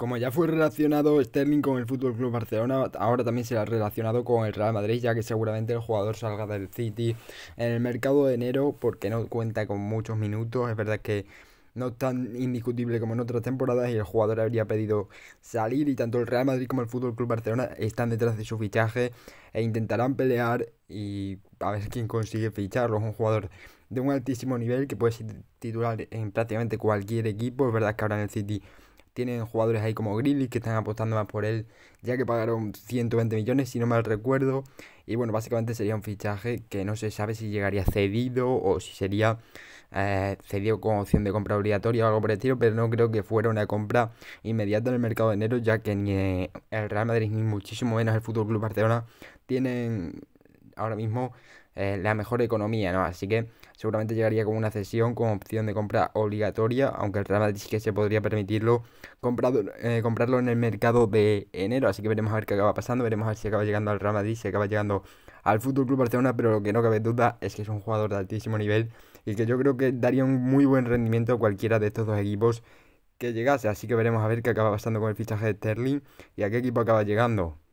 Como ya fue relacionado Sterling con el Fútbol Club Barcelona, ahora también será relacionado con el Real Madrid, ya que seguramente el jugador salga del City en el mercado de enero porque no cuenta con muchos minutos. Es verdad que no es tan indiscutible como en otras temporadas y el jugador habría pedido salir y tanto el Real Madrid como el Fútbol Club Barcelona están detrás de su fichaje e intentarán pelear y a ver quién consigue ficharlo. Es un jugador de un altísimo nivel que puede ser titular en prácticamente cualquier equipo. Es verdad que ahora en el City tienen jugadores ahí como Grilly que están apostando más por él, ya que pagaron 120 millones, si no mal recuerdo. Y bueno, básicamente sería un fichaje que no se sabe si llegaría cedido o si sería eh, cedido con opción de compra obligatoria o algo por el estilo, pero no creo que fuera una compra inmediata en el mercado de enero, ya que ni eh, el Real Madrid ni muchísimo menos el Fútbol Club Barcelona tienen ahora mismo eh, la mejor economía, ¿no? Así que seguramente llegaría con una cesión con opción de compra obligatoria, aunque el Real sí que se podría permitirlo eh, comprarlo en el mercado de enero, así que veremos a ver qué acaba pasando, veremos a ver si acaba llegando al Real Madrid, si acaba llegando al Fútbol Club Barcelona, pero lo que no cabe duda es que es un jugador de altísimo nivel y que yo creo que daría un muy buen rendimiento a cualquiera de estos dos equipos que llegase, así que veremos a ver qué acaba pasando con el fichaje de Sterling y a qué equipo acaba llegando.